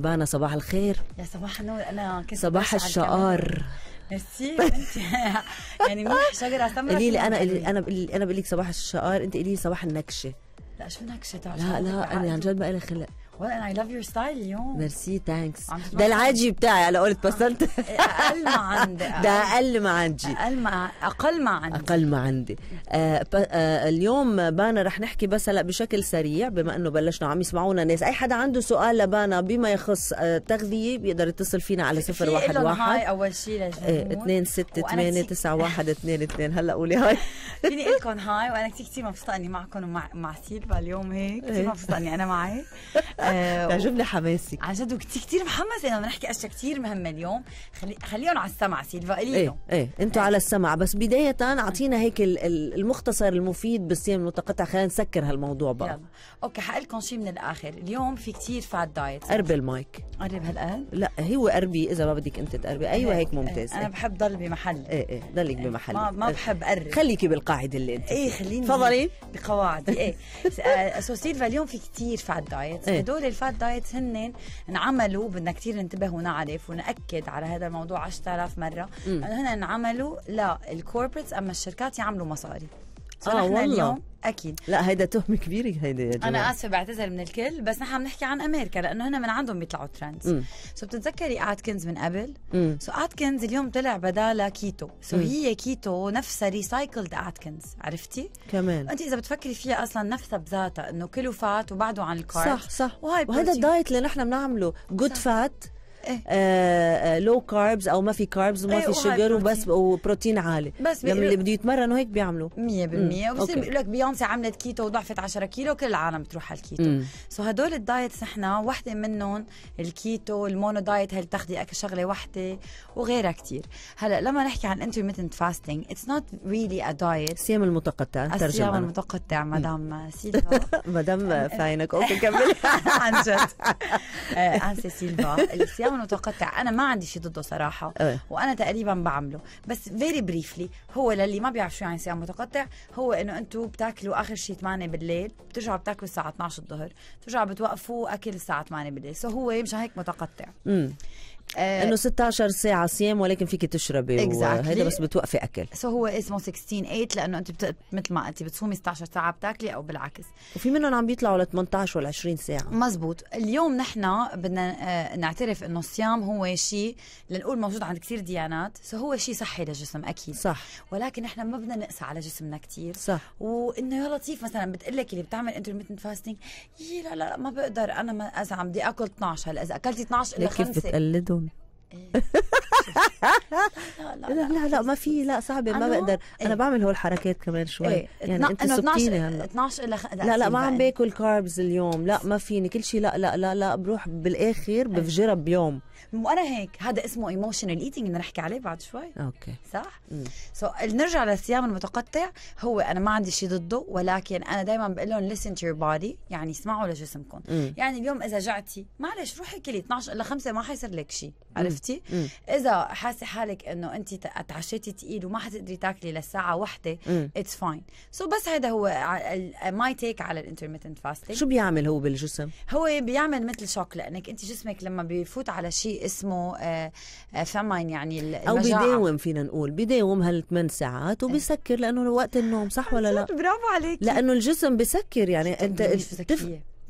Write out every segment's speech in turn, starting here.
بانا صباح الخير يا صباح النور انا كنت صباح الشقار ميرسي يعني مو شجره سمراء قولي لي انا انا انا بقول لك صباح الشقار انت قولي لي صباح النكشه لا شو نكشه لا لا انا عن جد ما لي خلق well, and I love your style اليوم ميرسي ثانكس ده العاجي بتاعي على قولة بسنت. آه، اقل ما عندي ده اقل ما عندي اقل ما اقل ما عندي اقل ما عندي آه، آه، اليوم بانا رح نحكي بس هلا بشكل سريع بما انه بلشنا وعم يسمعونا ناس اي حدا عنده سؤال لبانا بما يخص تغذيه بيقدر يتصل فينا على 011 هاي اول شيء للجمهور 268 8 هلا قولي هاي فيني اقول لكم هاي وانا كثير كثير مبسوطه اني معكم ومع مع سيلفا اليوم هيك كثير إيه. مبسوطه اني انا معي تعجبني حماسك عن جد كثير كثير محمسه لانه نحكي اشياء كثير مهمه اليوم خلي خليهم على السمع سيلفا قليلهم ايه ايه انتم على السمع بس بدايه اعطينا هيك المختصر المفيد بالصيام المتقطع خلينا نسكر هالموضوع بقى يلا. اوكي حقول لكم شيء من الاخر اليوم في كثير فات دايت قرب المايك قرب هالقد لا هو قربي اذا ما بدك انت تقربي ايوه إيه، هيك إيه. ممتاز انا بحب ضل بمحل ايه ايه ضلك إيه. بمحل ما, ما بحب قرب خليكي بالقاعده اللي انت ايه خليني تفضلي بقواعدي ايه سو آه، سيلفا اليوم في كثير فات دايت هدول الفات دايت هن انعملوا بدنا كثير ننتبه ونعرف ونأكد على هذا الموضوع 10000 مره انه هن انعملوا للكوربريتس اما الشركات يعملوا مصاري اه والله اليوم اكيد لا هيدا تهمه كبيره هيدا يا جماعه انا اسفه بعتذر من الكل بس نحن عم نحكي عن امريكا لانه هنا من عندهم بيطلعوا ترندز سو بتتذكري اتكنز من قبل سو so اتكنز اليوم طلع بدالها كيتو سو so هي كيتو نفسها ريسايكلد اتكنز عرفتي كمان انت اذا بتفكري فيها اصلا نفسها بذاتها انه كله فات وبعده عن الكارب صح صح وهذا الدايت اللي نحن بنعمله جود فات لو إيه. كاربز آه، آه، او ما في كاربز وما إيه، في شجر وبس وبروتين عالي بس لما اللي بده يتمرنوا هيك بيعملوا 100% وبصير بيقول لك بيونسي عملت كيتو وضعفت 10 كيلو كل العالم بتروح على الكيتو سو هدول الدايتس نحن وحده منهم الكيتو المونو دايت هل تاخذي شغله وحده وغيرها كثير هلا لما نحكي عن انترميتنت فاستنج اتس نوت ريلي ا دايت الصيام المتقطع الصيام المتقطع مدام سيلفا مدام فاينك اوكي كملي عن جد آه، انسي سيلفا الصيام او متقطع انا ما عندي شيء ضده صراحه إيه. وانا تقريبا بعمله بس فيري بريفلي هو للي ما بيعرف شو يعني صيام متقطع هو انه انتم بتاكلوا اخر شيء 8 بالليل بترجعوا بتاكلوا الساعه 12 الظهر بترجعوا بتوقفوا اكل الساعه 8 بالليل سو هو مشان هيك متقطع آه، انه 16 ساعه صيام ولكن فيك تشربي exactly. وهذا بس بتوقفي اكل سو so هو اسمه 16 8 لانه انت بت... مثل ما قلتي بتصومي 16 ساعه بتاكلي او بالعكس وفي منهم عم بيطلعوا ل 18 ولا 20 ساعه مزبوط اليوم نحن بدنا آه، نعترف انه الصيام هو شيء لنقول موجود عند كثير ديانات سو so هو شيء صحي للجسم اكيد صح ولكن نحن ما بدنا نقسى على جسمنا كثير صح وانه يا لطيف مثلا بتقلك اللي بتعمل انترميتنت فاستنج يي لا لا ما بقدر انا ما اذا عم بدي اكل 12 هلا اذا اكلتي 12 الا خمسه كيف بتقلده alone لا, إيه. لا, لا, لا لا ما في لا صعبة ما بقدر إيه. انا بعمل هول الحركات كمان شوي ايه يعني انت سبتيني هلا 12 الى لا لا ما عم باكل كاربز اليوم لا ما فيني كل شيء لا لا لا لا بروح بالاخر إيه. بفجرها بيوم وانا هيك هذا اسمه ايموشنال ايتينج بدنا نحكي عليه بعد شوي اوكي صح سو so, نرجع للصيام المتقطع هو انا ما عندي شيء ضده ولكن انا دائما بقول لهم ليسن تو يور body يعني اسمعوا لجسمكم يعني اليوم اذا جعتي معلش روحي كلي 12 الا 5 ما حيصير لك شيء عرفتي عرفتي مم. اذا حاسه حالك انه انت تعشيتي تقيل وما حتقدري تاكلي للساعه واحدة اتس فاين سو بس هذا هو ماي تيك على الانترميتنت فاستنج شو بيعمل هو بالجسم هو بيعمل مثل شوك لانك انت جسمك لما بيفوت على شيء اسمه فامين آه، آه، يعني المجاعة. او بيداوم فينا نقول بيداوم هالثمان ساعات إيه. وبيسكر لانه وقت النوم صح ولا لا برافو عليك لانه الجسم بسكر يعني انت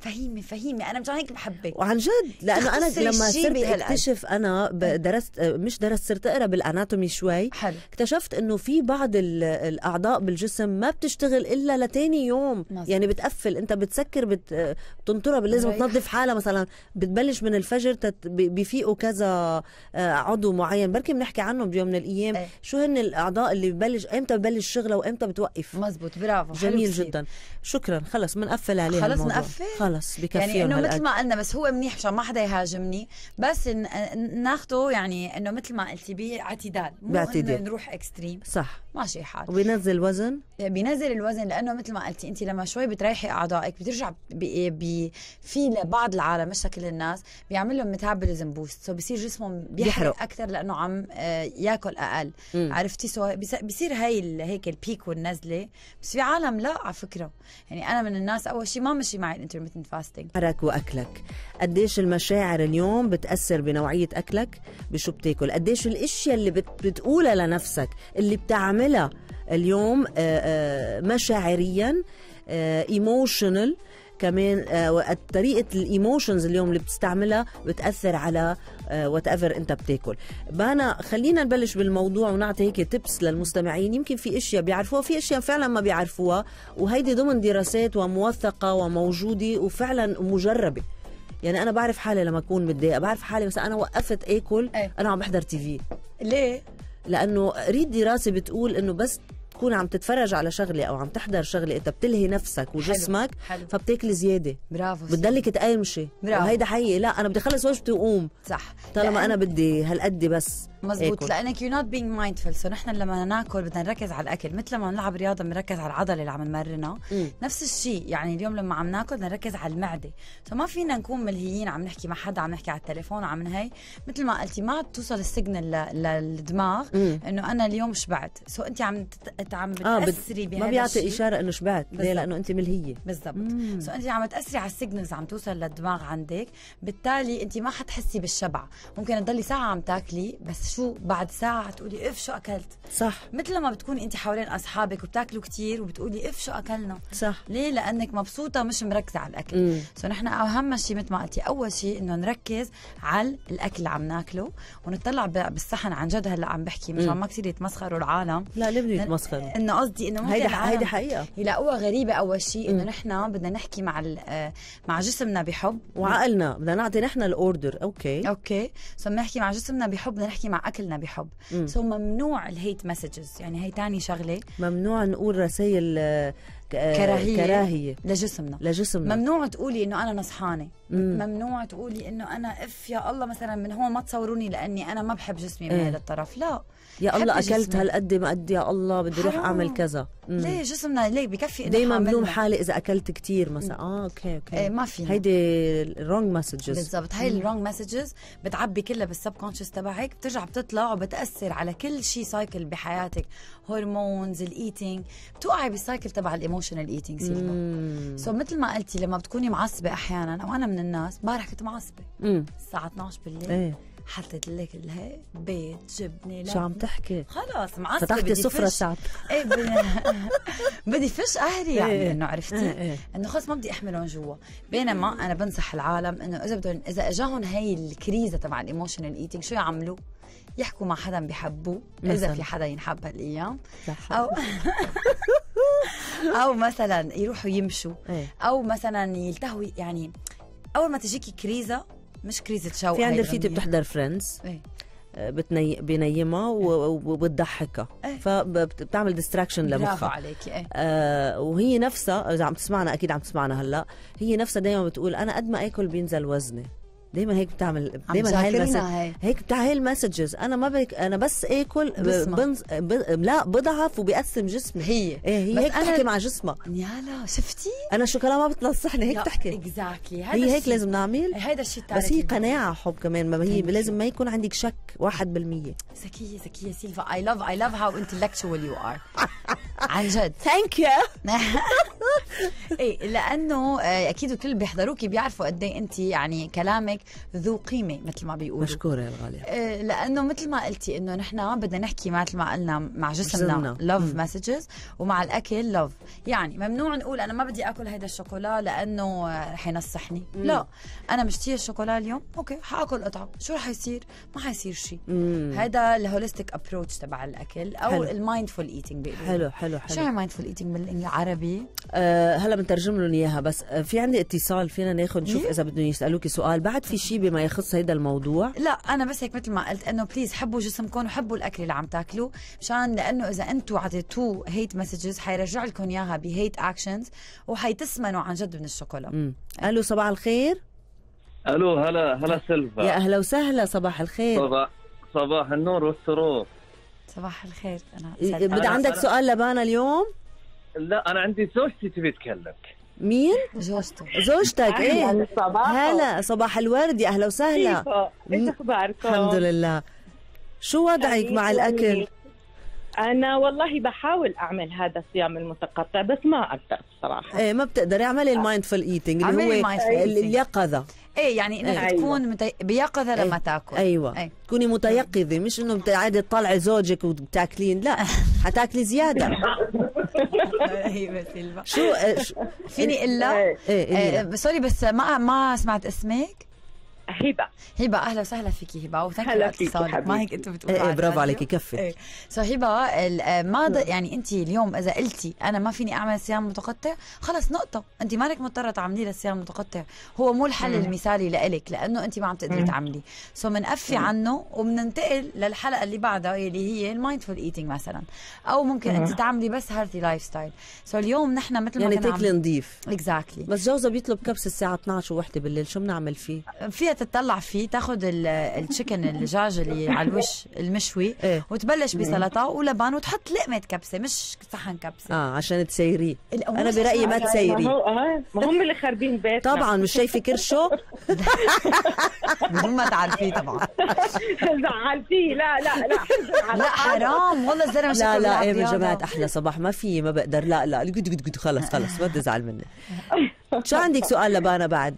فهيمه فهيمه انا مشان هيك بحبك وعن جد لانه انا لما صرت اكتشف انا إيه. درست مش درست صرت اقرا بالاناتومي شوي حل. اكتشفت انه في بعض الاعضاء بالجسم ما بتشتغل الا لتاني يوم مزل. يعني بتقفل انت بتسكر بت... بتنطرها لازم أيوة. تنظف حالها مثلا بتبلش من الفجر تت... بفيقوا كذا آه، عضو معين بركي بنحكي عنه بيوم من الايام ايه. شو هن الاعضاء اللي ببلش امتى ببلش شغله وامتى بتوقف مزبوط برافو جميل جدا شكرا خلص بنقفل عليها خلص نقفل خلص بكفيهم يعني انه مثل ما قلنا بس هو منيح عشان ما حدا يهاجمني بس ناخده يعني انه مثل ما قلتي باعتدال مو انه نروح اكستريم صح ماشي الحال وبينزل وزن بينزل الوزن لانه مثل ما قلتي انت لما شوي بتريحي اعضائك بترجع بي بي في لبعض العالم مش كل الناس بيعمل لهم ميتابوليزم بوست سو بصير جسمهم بيحرق اكثر لانه عم آه، ياكل اقل م. عرفتي سو بصير هي هيك البيك والنزله بس في عالم لا على فكره يعني انا من الناس اول شيء ما مشي معي الانترميتنت فاستنج حرك واكلك قديش المشاعر اليوم بتأثر بنوعية أكلك بشو بتاكل قديش الأشياء اللي بتقولها لنفسك اللي بتعملها اليوم آه، آه، مشاعريا ايموشنال آه، كمان طريقه الايموشنز اليوم اللي بتستعملها بتاثر على وات ايفر انت بتاكل بانا خلينا نبلش بالموضوع ونعطي هيك تبس للمستمعين يمكن في اشياء بيعرفوها في اشياء فعلا ما بيعرفوها وهيدي ضمن دراسات وموثقه وموجوده وفعلا مجربه يعني انا بعرف حالي لما اكون متضايقه بعرف حالي بس انا وقفت اكل إيه. انا عم بحضر تي في ليه لانه ريد دراسه بتقول انه بس تكون عم تتفرج على شغله او عم تحضر شغله انت بتلهي نفسك وجسمك حلو. حلو. فبتاكل زياده برافو بتضلك تقيمشي وهيدا حقيقي لا انا بدي اخلص وجبتي واقوم صح طالما لأن... انا بدي هالقد بس مزبوط لانك يو نوت بينج مايندفول سو نحن لما ناكل بدنا نركز على الاكل مثل ما بنلعب رياضه بنركز على العضله اللي عم نمرنها نفس الشيء يعني اليوم لما عم ناكل بدنا نركز على المعده فما فينا نكون ملهيين عم نحكي مع حدا عم نحكي على التليفون عم هي مثل ما قلتي ما توصل السيجنال للدماغ انه انا اليوم شبعت سو انت عم تت... عم بتاثري آه بت... ما بيعطي اشاره انه شبعت ليه لانه انت ملهيه بالضبط سو انت عم تاثري على السيجنالز عم توصل للدماغ عندك بالتالي انت ما حتحسي بالشبع ممكن تضلي ساعه عم تاكلي بس شو بعد ساعه تقولي اف شو اكلت صح مثل لما بتكوني انت حوالين اصحابك وبتاكلوا كتير وبتقولي اف شو اكلنا صح ليه لانك مبسوطه مش مركزه على الاكل سو نحن اهم شيء مثل ما قلتي اول شيء انه نركز على الاكل اللي عم ناكله ونطلع بالصحن عن جد هلا عم بحكي مشان ما كثير يتمسخروا العالم لا ليه بده يتمسخروا انه قصدي انه ممكن هيدي هيدي حقيقه يلاقوها غريبه اول شيء انه نحن بدنا نحكي مع آه، مع جسمنا بحب وعقلنا بدنا نعطي نحن الاوردر اوكي اوكي سو بنحكي مع جسمنا بحب بدنا نحكي مع اكلنا بحب سو so ممنوع الهيت مسجز يعني هي ثاني شغله ممنوع نقول رسائل آه، كراهيه كراهيه لجسمنا لجسمنا ممنوع تقولي انه انا نصحانه ممنوع تقولي انه انا اف يا الله مثلا من هون ما تصوروني لاني انا ما بحب جسمي من إيه. هذا الطرف لا يا الله اكلت هالقد ما قد يا الله بدي اروح اعمل كذا ليه جسمنا ليه بكفي انه دايما بلوم حالي اذا اكلت كثير مثلا اه اوكي اوكي ايه ما في هيدي الرونج مسجز بالضبط هاي الرونج مسجز بتعبي كلها بالسبكونشس تبعك بترجع بتطلع وبتاثر على كل شيء سايكل بحياتك هرمونز الايتينج بتوقعي بالسايكل تبع الايموشنال ايتينج سيلفا سو مثل ما قلتي لما بتكوني معصبه احيانا او انا من الناس امبارح كنت معصبه الساعه 12 بالليل ايه؟ حطيت لك بيت جبنه شو عم تحكي؟ خلص معصبه فتحتي سفره شعب ايه بدي فش قهري يعني ايه انه عرفتي؟ إيه،, ايه انه خلص ما بدي احملهم جوا، بينما انا بنصح العالم انه اذا بدهم اذا اجاهم هي الكريزه تبع الايموشنال ايتينج شو يعملوا؟ يحكوا مع حدا بحبوه اذا في حدا ينحب هالايام او او مثلا يروحوا يمشوا إيه. او مثلا يلتهوا يعني اول ما تجيكي كريزه مش كريزه شوق في عندها الفيتي بتحضر فريندز ايه؟ آه، بتني... بنيمها إيه. وبتضحكها إيه. فبتعمل ديستراكشن لمخها برافو عليكي ايه؟ آه، وهي نفسها اذا عم تسمعنا اكيد عم تسمعنا هلا هي نفسها دائما بتقول انا قد ما اكل بينزل وزني دايما هيك بتعمل دايما هاي المسج هيك بتاع هاي المسجز انا ما بك انا بس اكل بنز... ب... لا بضعف وبقسم جسمي هي إيه هي هيك أنا... بتحكي مع جسمها يلا شفتي انا شوكولا ما بتنصحني هيك بتحكي اكزاكتلي exactly. هي هيك لازم نعمل هيدا الشيء بس هي قناعه حب كمان ما هي لازم ما يكون عندك شك 1% ذكيه ذكيه سيلفا اي لاف اي لاف هاو انتلكتشوال يو ار عن جد ثانك يو ايه لانه آه، اكيد الكل بيحضروكي بيعرفوا قد ايه انت يعني كلامك ذو قيمه مثل ما بيقولوا مشكوره يا غاليه آه، لانه مثل ما قلتي انه نحن بدنا نحكي مثل ما قلنا مع جسمنا لاف مسجز ومع الاكل لاف يعني ممنوع نقول انا ما بدي اكل هيدا الشوكولا لانه رح ينصحني لا انا مشتيه الشوكولا اليوم اوكي حاكل قطعه شو رح يصير ما حيصير شيء هذا الهوليستيك ابروتش تبع الاكل او المايندفول ايتينج حلو حلو حلو شو هي مايندفول ايتينج بالعربي آه هلا بنترجم لهم اياها بس آه، في عندي اتصال فينا ناخذ نشوف اذا بدهم يسالوك سؤال بعد في شيء بما يخص هذا الموضوع لا انا بس هيك مثل ما قلت انه بليز حبوا جسمكم وحبوا الاكل اللي عم تاكلوه مشان لانه اذا انتم عطيتوه هيت مسجز حيرجع لكم اياها بهيت اكشنز وحيتسمنوا عن جد من الشوكولا الو صباح الخير الو هلا هلا سيلفا يا اهلا وسهلا صباح الخير صباح صباح النور والسرور صباح الخير انا بدي عندك سؤال لبانا اليوم لا انا عندي زوجتي تبي تكلمك مين؟ زوجتك زوجتك ايه؟ صباح هلا صباح الورد يا اهلا وسهلا ايش اخباركم؟ الحمد لله شو وضعك مع الاكل؟ انا والله بحاول اعمل هذا الصيام المتقطع بس ما اقدر الصراحه ايه ما بتقدري اعملي المايندفول ايتينج اللي هو اليقظه ايه يعني انك إيه. أيوة. تكون متي... بيقظه إيه. لما أيوة. تاكل ايوه أي. تكوني متيقظه مش انه عادي تطلعي زوجك وتاكلين لا حتاكلي زياده إيه، شو فيني الا إيه إيه. آه، سوري بس ما ما سمعت اسمك هبه هبه اهلا وسهلا فيكي هبه وثانك يو اتصالك ما هيك انت بتقولي ايه, إيه، برافو عليكي كفي ايه. سو هبه آه، ما نعم. يعني انت اليوم اذا قلتي انا ما فيني اعمل صيام متقطع خلص نقطه انت مالك مضطره تعمليه للصيام المتقطع هو مو الحل مم. نعم. المثالي لإلك لانه انت ما عم تقدري نعم. تعملي سو بنقفي عنه وبننتقل للحلقه اللي بعدها اللي هي المايندفول ايتينج مثلا او ممكن انت تعملي بس هيلثي لايف ستايل سو اليوم نحن مثل ما يعني تاكلي نظيف اكزاكتلي بس جوزها بيطلب كبس الساعه 12 وحده بالليل شو بنعمل فيه فيها تطلع فيه تاخذ التشيكن الدجاج اللي على الوش المشوي إيه؟ وتبلش إيه. بسلطه ولبن وتحط لقمه كبسه مش صحن كبسه اه عشان تسيري انا برايي ما تسيري آه، ما هم اللي خاربين بيت طبعا مش شايفه كرشه ما تعرفيه طبعا زعلتيه لا لا لا لا حرام والله الزلمه لا لا ايه يا جماعه احلى صباح ما في ما بقدر لا لا قد قد قد خلص خلص ما تزعل مني شو عندك سؤال لبانا بعد؟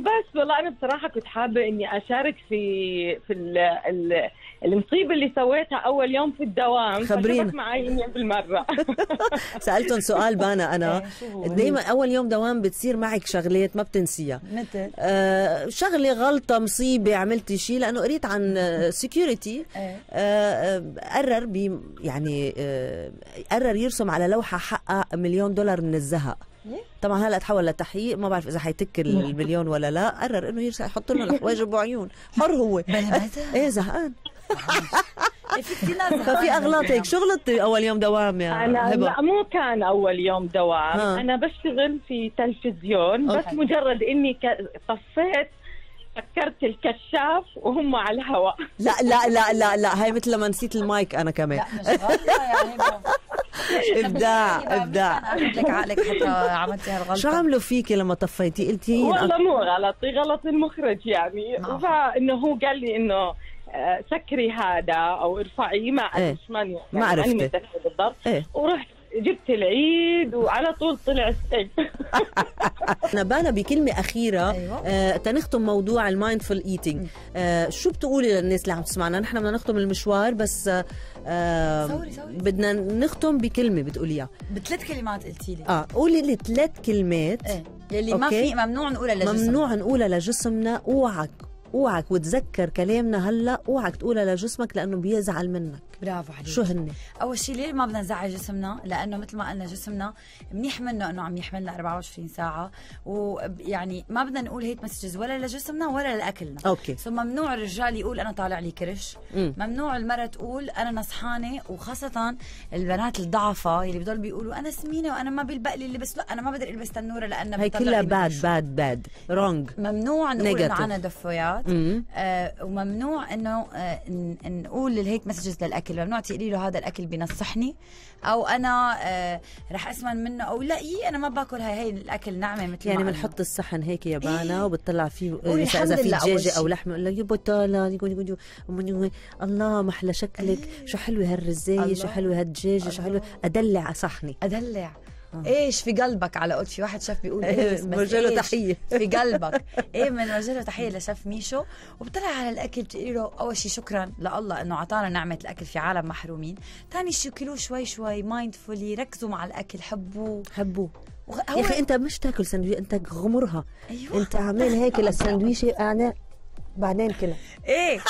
بس والله انا بصراحه كنت حابه اني اشارك في في الـ الـ المصيبه اللي سويتها اول يوم في الدوام خبرينا معي 100 بالمره سالتهم سؤال بانا انا إيه، دائما اول يوم دوام بتصير معك شغلات ما بتنسيها متل. آه شغله غلطه مصيبه عملتي شيء لانه قريت عن سكيورتي إيه. آه قرر آه، بي يعني آه قرر يرسم على لوحه حقها مليون دولار من الزهق طبعا هلا تحول لتحقيق ما بعرف اذا حيتك المليون ولا لا قرر انه يرجع يحط لهم الحواجب وعيون حر هو ايه زهقان ففي اغلاط هيك شو غلطتي اول يوم دوام يا انا لا مو كان اول يوم دوام ها. انا بشتغل في تلفزيون بس أوكي. مجرد اني طفيت فكرت الكشاف وهم على الهواء لا لا لا لا لا هاي مثل لما نسيت المايك انا كمان ابداع ابداع لك عقلك حتى عملتي هالغلطه شو عملوا فيكي لما طفيتي قلتي والله مو غلطي غلط المخرج يعني آه. فانه هو قال لي انه آه، سكري هذا او ارفعيه ما عرفت إيه. ما يعني ما عرفت بالضبط إيه. ورحت جبت العيد وعلى طول طلع احنا نبانا بكلمة أخيرة أيوة. آه تنختم موضوع المايندفول ايتينج آه شو بتقولي للناس اللي عم تسمعنا نحن بدنا نختم المشوار بس آه صوري صوري. بدنا نختم بكلمة بتقوليها بثلاث كلمات قلتي لي اه قولي لي ثلاث كلمات ايه يلي ما في ممنوع نقولها لجسمنا ممنوع نقولها لجسمنا اوعك اوعك وتذكر كلامنا هلا اوعك تقولها لجسمك لانه بيزعل منك برافو عليك شو هن؟ اول شيء ليه ما بدنا نزعج جسمنا؟ لانه مثل ما قلنا جسمنا منيح منه انه عم يحملنا 24 ساعه ويعني ما بدنا نقول هيت مسجز ولا لجسمنا ولا لاكلنا اوكي سو ممنوع الرجال يقول انا طالع لي كرش مم. ممنوع المراه تقول انا نصحانه وخاصه البنات الضعفاء اللي بضل بيقولوا انا سمينه وانا ما بيلبق لي اللبس لا انا ما بقدر البس تنوره لانه هي كلها باد باد باد رونج ممنوع نقول انه دفويات آه وممنوع انه آه نقول الهيت مسجز للاكل الاكل ممنوع تقلي له هذا الاكل بينصحني او انا آه رح اسمن منه او لا إيه انا ما باكل هاي هي الاكل نعمه مثل يعني بنحط الصحن هيك يابانا إيه؟ وبتطلع فيه آه، اذا في دجاجه او لحمه يقول لك يقول يقول الله ما احلى شكلك إيه؟ شو حلوه هالرزايه شو حلوه هالدجاجه شو حلوه ادلع صحني ادلع آه. ايش في قلبك على قول في واحد شاف بيقول إيه، ايش له تحيه في قلبك ايه بنوجه له تحيه لشاف ميشو وبطلع على الاكل بتقولي له اول شيء شكرا لله انه اعطانا نعمه الاكل في عالم محرومين ثاني شيء كلوه شوي شوي مايندفولي ركزوا مع الاكل حبوه حبوه يا اخي انت مش تاكل سندويش انت غمرها أيوة. انت عامل هيك للسندويشه انا بعدين كلها ايه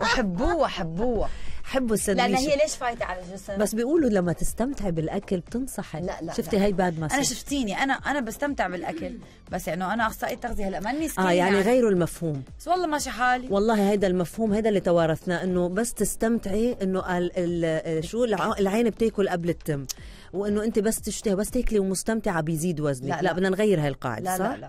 وحبوها حبوها حبوا السندويشه لان هي ليش فايته على الجسم بس بيقولوا لما تستمتعي بالاكل بتنصحي لا لا شفتي لا. هي باد مسج انا شفتيني انا انا بستمتع بالاكل بس انه يعني انا اخصائي تغذيه هلا ماني اه يعني, يعني غيروا المفهوم بس والله ماشي حالي والله هذا المفهوم هذا اللي توارثناه انه بس تستمتعي انه ال شو العين بتاكل قبل التم وانه انت بس تشتهي بس تاكلي ومستمتعه بيزيد وزنك لا, لا, لا بدنا نغير هاي القاعده لا صح؟ لا, لا.